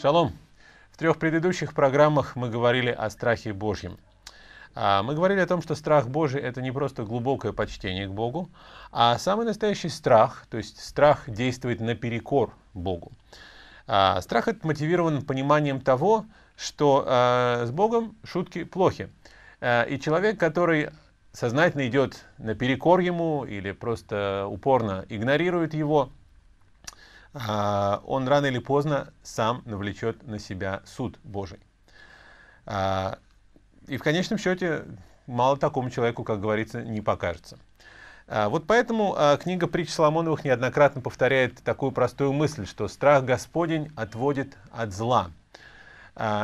Шалом! В трех предыдущих программах мы говорили о страхе Божьем. А, мы говорили о том, что страх Божий – это не просто глубокое почтение к Богу, а самый настоящий страх, то есть страх действует наперекор Богу. А, страх этот мотивирован пониманием того, что а, с Богом шутки плохи. И человек, который сознательно идет наперекор ему или просто упорно игнорирует его, а, он рано или поздно сам навлечет на себя суд Божий. А, и в конечном счете мало такому человеку, как говорится, не покажется. А, вот поэтому книга притч Соломоновых неоднократно повторяет такую простую мысль, что страх Господень отводит от зла.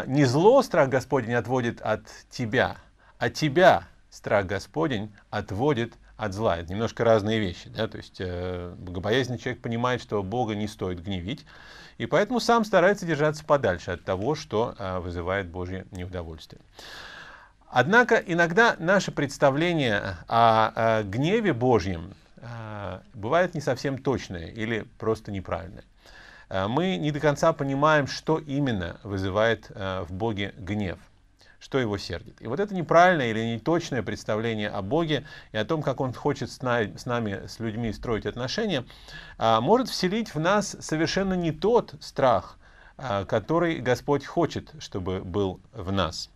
Не зло страх Господень отводит от тебя, а тебя страх Господень отводит от зла. Это немножко разные вещи. Да? То есть э, богобоязненный человек понимает, что Бога не стоит гневить, и поэтому сам старается держаться подальше от того, что э, вызывает Божье неудовольствие. Однако иногда наше представление о, о гневе Божьем э, бывает не совсем точное или просто неправильное. Э, мы не до конца понимаем, что именно вызывает э, в Боге гнев – что его сердит. И вот это неправильное или неточное представление о Боге и о том, как Он хочет с нами, с людьми строить отношения, а, может вселить в нас совершенно не тот страх, а, который Господь хочет, чтобы был в нас.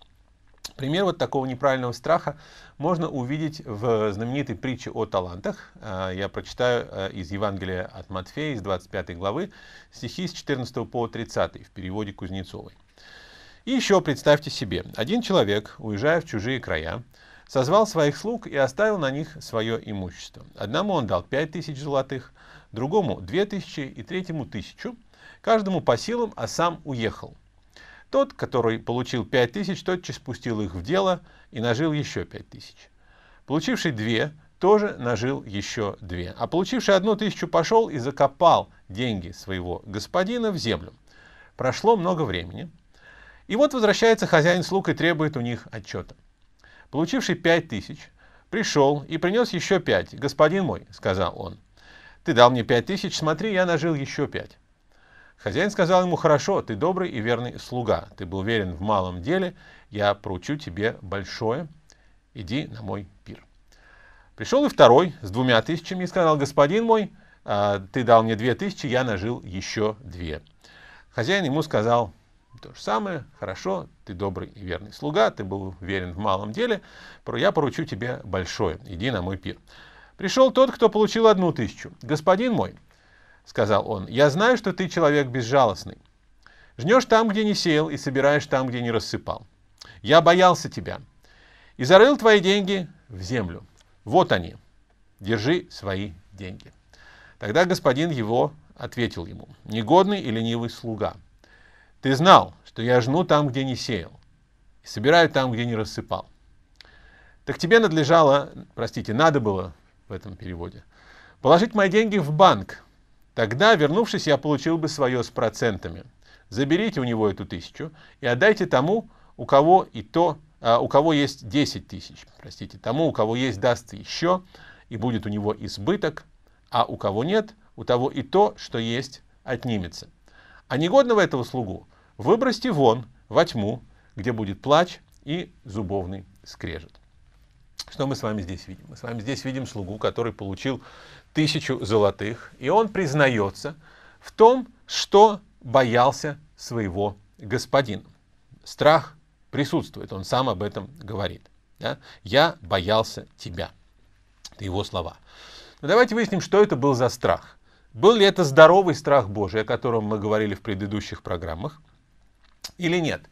Пример вот такого неправильного страха можно увидеть в знаменитой притче о талантах. А, я прочитаю из Евангелия от Матфея, из 25 главы, стихи с 14 по 30 в переводе Кузнецовой. И еще представьте себе, один человек, уезжая в чужие края, созвал своих слуг и оставил на них свое имущество. Одному он дал 5000 золотых, другому 2000 и третьему 1000, каждому по силам, а сам уехал. Тот, который получил 5000, тотчас пустил их в дело и нажил еще 5000. Получивший две, тоже нажил еще две. А получивший одну тысячу пошел и закопал деньги своего господина в землю. Прошло много времени. И вот возвращается хозяин слуг и требует у них отчета. Получивший пять тысяч, пришел и принес еще пять. «Господин мой», — сказал он, — «ты дал мне пять тысяч, смотри, я нажил еще пять». Хозяин сказал ему, «Хорошо, ты добрый и верный слуга, ты был уверен в малом деле, я поручу тебе большое, иди на мой пир». Пришел и второй с двумя тысячами и сказал, «Господин мой, а, ты дал мне две тысячи, я нажил еще две». Хозяин ему сказал, то же самое, хорошо, ты добрый и верный слуга, ты был верен в малом деле, я поручу тебе большое, иди на мой пир. Пришел тот, кто получил одну тысячу. Господин мой, сказал он, я знаю, что ты человек безжалостный. Жнешь там, где не сеял, и собираешь там, где не рассыпал. Я боялся тебя и зарыл твои деньги в землю. Вот они, держи свои деньги. Тогда господин его ответил ему, негодный и ленивый слуга – ты знал, что я жну там, где не сеял, и собираю там, где не рассыпал. Так тебе надлежало, простите, надо было в этом переводе, положить мои деньги в банк. Тогда, вернувшись, я получил бы свое с процентами. Заберите у него эту тысячу и отдайте тому, у кого и то, а, у кого есть 10 тысяч, простите, тому, у кого есть, даст еще, и будет у него избыток, а у кого нет, у того и то, что есть, отнимется. А негодного этого слугу выбросьте вон, во тьму, где будет плач и зубовный скрежет. Что мы с вами здесь видим? Мы с вами здесь видим слугу, который получил тысячу золотых, и он признается в том, что боялся своего господина. Страх присутствует, он сам об этом говорит. Да? «Я боялся тебя». Это его слова. Но давайте выясним, что это был за страх. Был ли это здоровый страх Божий, о котором мы говорили в предыдущих программах, или нет?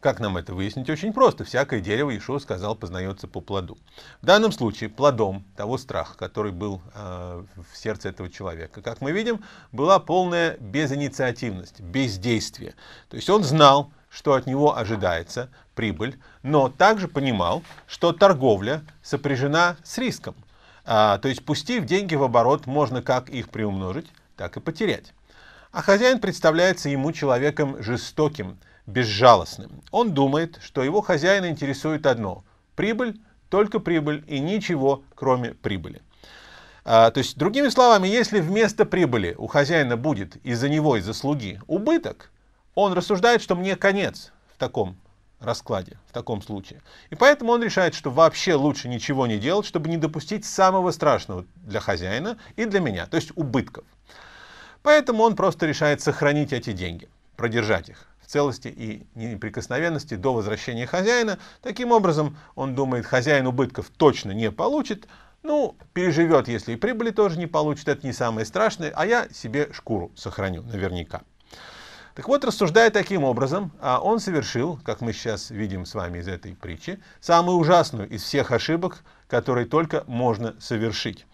Как нам это выяснить? Очень просто. Всякое дерево, Иешуа сказал, познается по плоду. В данном случае плодом того страха, который был э, в сердце этого человека, как мы видим, была полная безинициативность, бездействие. То есть он знал, что от него ожидается прибыль, но также понимал, что торговля сопряжена с риском – а, то есть, пустив деньги в оборот, можно как их приумножить, так и потерять. А хозяин представляется ему человеком жестоким, безжалостным. Он думает, что его хозяина интересует одно – прибыль, только прибыль и ничего, кроме прибыли. А, то есть, другими словами, если вместо прибыли у хозяина будет из-за него, из-за слуги, убыток, он рассуждает, что мне конец в таком раскладе в таком случае. И поэтому он решает, что вообще лучше ничего не делать, чтобы не допустить самого страшного для хозяина и для меня, то есть убытков. Поэтому он просто решает сохранить эти деньги, продержать их в целости и неприкосновенности до возвращения хозяина. Таким образом, он думает, хозяин убытков точно не получит, ну, переживет, если и прибыли тоже не получит, это не самое страшное, а я себе шкуру сохраню наверняка. Так вот, рассуждая таким образом, а, он совершил, как мы сейчас видим с вами из этой притчи, самую ужасную из всех ошибок, которые только можно совершить.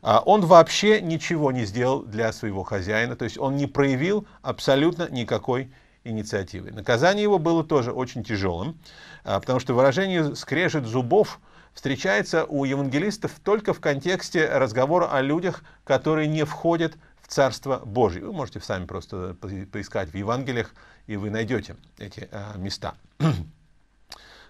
А, он вообще ничего не сделал для своего хозяина, то есть он не проявил абсолютно никакой инициативы. Наказание его было тоже очень тяжелым, а, потому что выражение «скрежет зубов» встречается у евангелистов только в контексте разговора о людях, которые не входят в Царство Божье. Вы можете сами просто поискать в Евангелиях, и вы найдете эти э, места.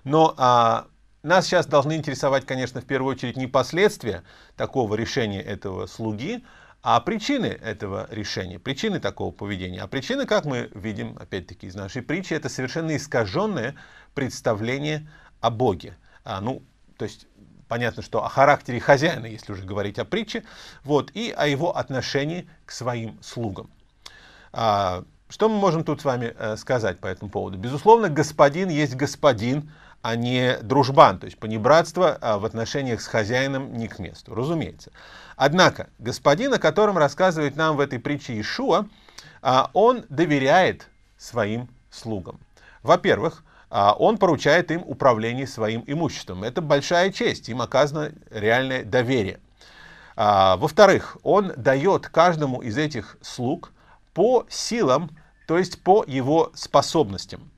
Но а, нас сейчас должны интересовать, конечно, в первую очередь не последствия такого решения этого слуги, а причины этого решения, причины такого поведения. А причины, как мы видим, опять-таки, из нашей притчи, это совершенно искаженное представление о Боге. А, ну, то есть понятно, что о характере хозяина, если уже говорить о притче, вот, и о его отношении к своим слугам. А, что мы можем тут с вами э, сказать по этому поводу? Безусловно, господин есть господин, а не дружбан, то есть понебратство а, в отношениях с хозяином не к месту, разумеется. Однако, господин, о котором рассказывает нам в этой притче Ишуа, а, он доверяет своим слугам. Во-первых, а он поручает им управление своим имуществом. Это большая честь, им оказано реальное доверие. А, во-вторых, он дает каждому из этих слуг по силам, то есть по его способностям.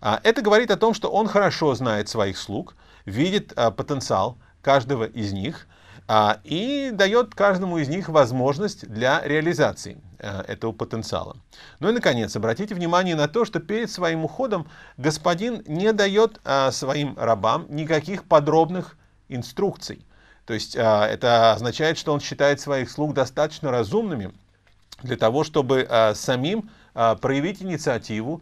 А, это говорит о том, что он хорошо знает своих слуг, видит потенциал каждого из них а, и дает каждому из них возможность для реализации э, этого потенциала. Ну и, наконец, обратите внимание на то, что перед своим уходом господин не дает а, своим рабам никаких подробных инструкций. То есть а, это означает, что он считает своих слуг достаточно разумными для того, чтобы самим проявить инициативу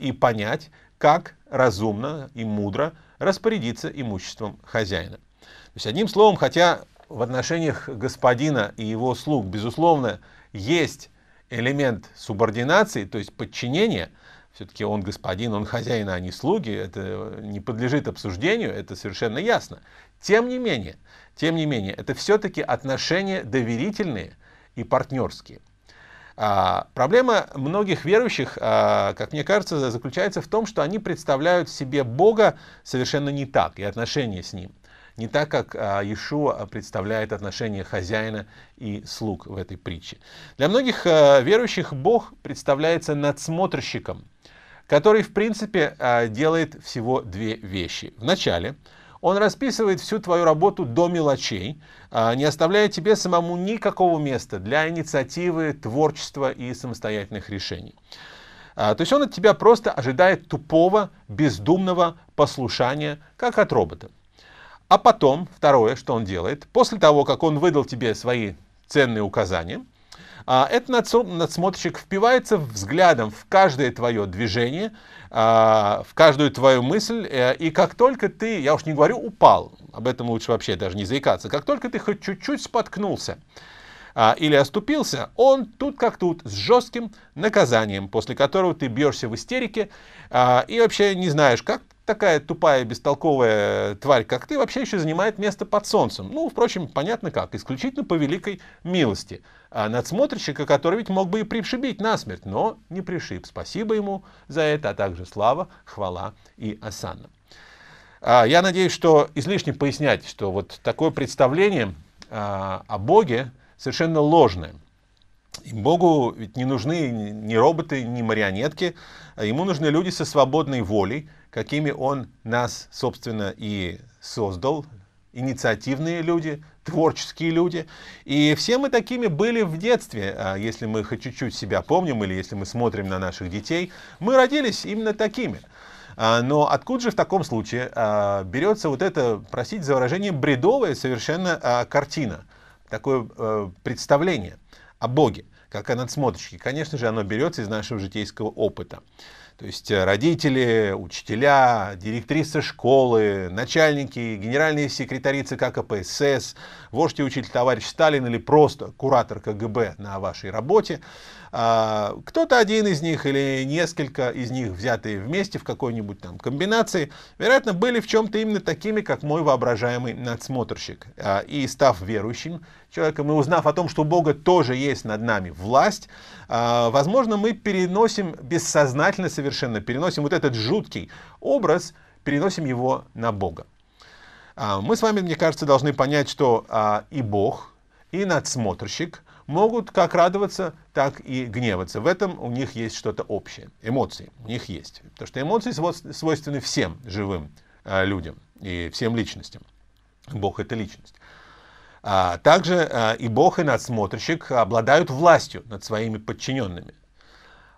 и понять, как разумно и мудро распорядиться имуществом хозяина. То есть, одним словом, хотя в отношениях господина и его слуг, безусловно, есть элемент субординации, то есть подчинения. Все-таки он господин, он хозяин, а не слуги. Это не подлежит обсуждению, это совершенно ясно. Тем не менее, тем не менее, это все-таки отношения доверительные и партнерские. А, проблема многих верующих, а, как мне кажется, заключается в том, что они представляют себе Бога совершенно не так и отношения с Ним не так, как а, Иешуа представляет отношения хозяина и слуг в этой притче. Для многих а, верующих Бог представляется надсмотрщиком, который, в принципе, а, делает всего две вещи. Вначале он расписывает всю твою работу до мелочей, не оставляя тебе самому никакого места для инициативы, творчества и самостоятельных решений. То есть он от тебя просто ожидает тупого, бездумного послушания, как от робота. А потом, второе, что он делает, после того, как он выдал тебе свои ценные указания, а, этот надсмотрщик впивается взглядом в каждое твое движение, а, в каждую твою мысль, э, и как только ты, я уж не говорю упал, об этом лучше вообще даже не заикаться, как только ты хоть чуть-чуть споткнулся а, или оступился, он тут как тут, с жестким наказанием, после которого ты бьешься в истерике и вообще не знаешь, как такая тупая, бестолковая тварь, как ты, вообще еще занимает место под солнцем. Ну, впрочем, понятно как, исключительно по великой милости. А надсмотрщика, который ведь мог бы и пришибить насмерть, но не пришиб. Спасибо ему за это, а также слава, хвала и осанна. А, я надеюсь, что излишне пояснять, что вот такое представление а, о Боге совершенно ложное. И Богу ведь не нужны ни роботы, ни марионетки. А ему нужны люди со свободной волей, какими Он нас, собственно, и создал. Инициативные люди, творческие люди. И все мы такими были в детстве. А если мы хоть чуть-чуть себя помним или если мы смотрим на наших детей, мы родились именно такими. А, но откуда же в таком случае берется вот это, простите за выражение, бредовая совершенно картина, такое э, представление о Боге? как о надсмотрщике. Конечно же, оно берется из нашего житейского опыта. То есть э, родители, учителя, директрисы школы, начальники, генеральные секретари ЦК КПСС, вождь и учитель товарищ Сталин или просто куратор КГБ на вашей работе. А, кто-то один из них или несколько из них, взятые вместе в какой-нибудь там комбинации, вероятно, были в чем-то именно такими, как мой воображаемый надсмотрщик. А, и став верующим, человеком и узнав о том, что у Бога тоже есть над нами власть, а, возможно, мы переносим бессознательно совершенно, переносим вот этот жуткий образ, переносим его на Бога. А, мы с вами, мне кажется, должны понять, что а, и Бог, и надсмотрщик могут как радоваться, так и гневаться. В этом у них есть что-то общее. Эмоции у них есть. Потому что эмоции свойственны всем живым людям и всем личностям. Бог — это личность. А также э, и Бог, и надсмотрщик обладают властью над своими подчиненными.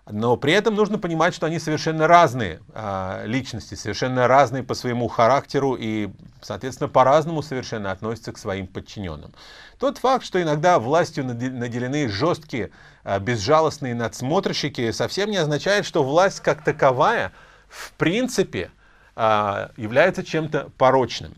Но при этом нужно понимать, что они совершенно разные э, личности, совершенно разные по своему характеру и, соответственно, по-разному совершенно относятся к своим подчиненным. Тот факт, что иногда властью наделены жесткие, э, безжалостные надсмотрщики, совсем не означает, что власть как таковая в принципе является чем-то порочным.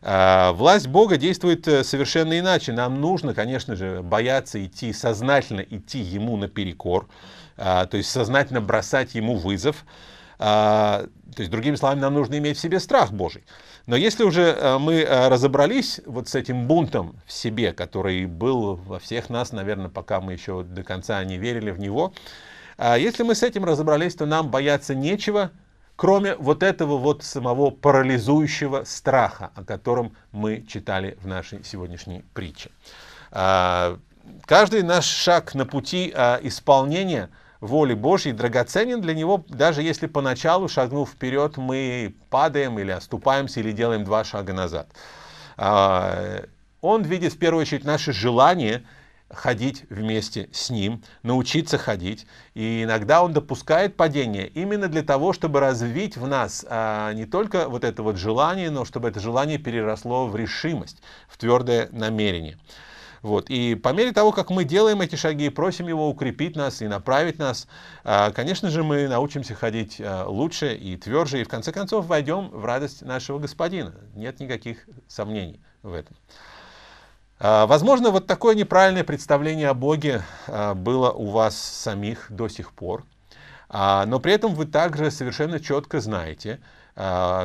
А, власть Бога действует э, совершенно иначе. Нам нужно, конечно же, бояться идти, сознательно идти ему наперекор, а, то есть сознательно бросать ему вызов. А, то есть, другими словами, нам нужно иметь в себе страх Божий. Но если уже э, мы э, разобрались вот с этим бунтом в себе, который был во всех нас, наверное, пока мы еще до конца не верили в него, если мы с этим разобрались, то нам бояться нечего, кроме вот этого вот самого парализующего страха, о котором мы читали в нашей сегодняшней притче. А, каждый наш шаг на пути а, исполнения воли Божьей драгоценен для него, даже если поначалу, шагнув вперед, мы падаем или оступаемся, или делаем два шага назад. А, он видит в первую очередь наши желания – ходить вместе с ним, научиться ходить. И иногда он допускает падение именно для того, чтобы развить в нас а, не только вот это вот желание, но чтобы это желание переросло в решимость, в твердое намерение. Вот. И по мере того, как мы делаем эти шаги, и просим его укрепить нас и направить нас, а, конечно же, мы научимся ходить а, лучше и тверже, и в конце концов войдем в радость нашего Господина. Нет никаких сомнений в этом. А, возможно, вот такое неправильное представление о Боге а, было у вас самих до сих пор, а, но при этом вы также совершенно четко знаете,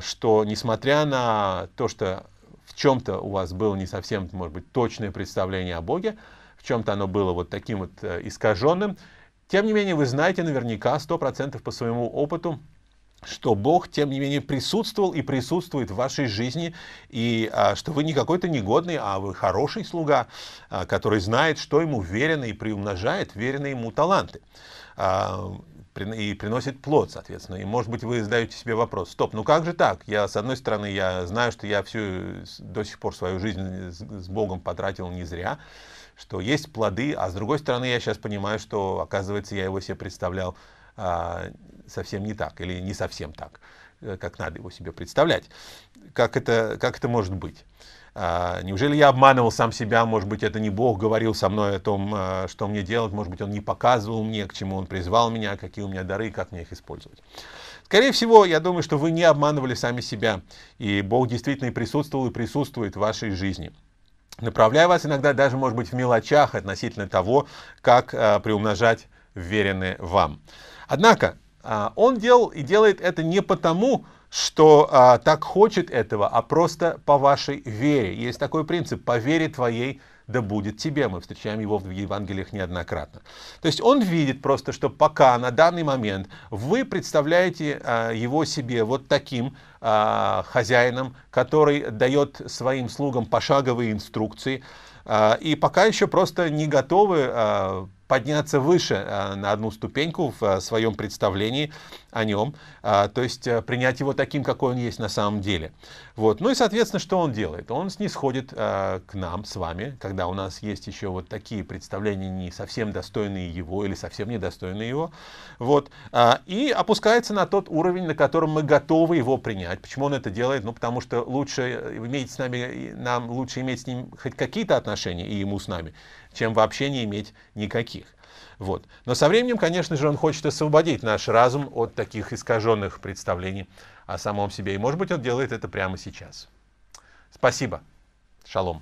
что несмотря на то, что в чем-то у вас было не совсем, может быть, точное представление о Боге, в чем-то оно было вот таким вот э, искаженным, тем не менее вы знаете наверняка 100% по своему опыту, что Бог, тем не менее, присутствовал и присутствует в вашей жизни, и а, что вы не какой-то негодный, а вы хороший слуга, а, который знает, что ему верено и приумножает веренные ему таланты. А, и приносит плод, соответственно. И, может быть, вы задаете себе вопрос, стоп, ну как же так? Я, с одной стороны, я знаю, что я всю до сих пор свою жизнь с, с Богом потратил не зря, что есть плоды, а с другой стороны, я сейчас понимаю, что, оказывается, я его себе представлял а, совсем не так или не совсем так, э, как надо его себе представлять. Как это, как это может быть? А, неужели я обманывал сам себя? Может быть, это не Бог говорил со мной о том, а, что мне делать? Может быть, Он не показывал мне, к чему Он призвал меня, какие у меня дары, как мне их использовать? Скорее всего, я думаю, что вы не обманывали сами себя, и Бог действительно и присутствовал, и присутствует в вашей жизни направляя вас иногда даже, может быть, в мелочах относительно того, как приумножать веренные вам. Однако а, он делал и делает это не потому, что а, так хочет этого, а просто по вашей вере. Есть такой принцип, по вере твоей да будет тебе. Мы встречаем его в Евангелиях неоднократно. То есть он видит просто, что пока на данный момент вы представляете а, его себе вот таким а, хозяином, который дает своим слугам пошаговые инструкции, а, и пока еще просто не готовы а, подняться выше э, на одну ступеньку в э, своем представлении о нем, э, то есть принять его таким, какой он есть на самом деле. Вот. Ну и, соответственно, что он делает? Он снисходит к нам с вами, когда у нас есть еще вот такие представления, не совсем достойные его или совсем недостойные его, вот. и опускается на тот уровень, на котором мы готовы его принять. Почему он это делает? Ну, потому что лучше иметь с нами, нам лучше иметь с ним хоть какие-то отношения, и ему с нами, чем вообще не иметь никаких. Вот. Но со временем, конечно же, он хочет освободить наш разум от таких искаженных представлений о самом себе. И, может быть, он делает это прямо сейчас. Спасибо. Шалом.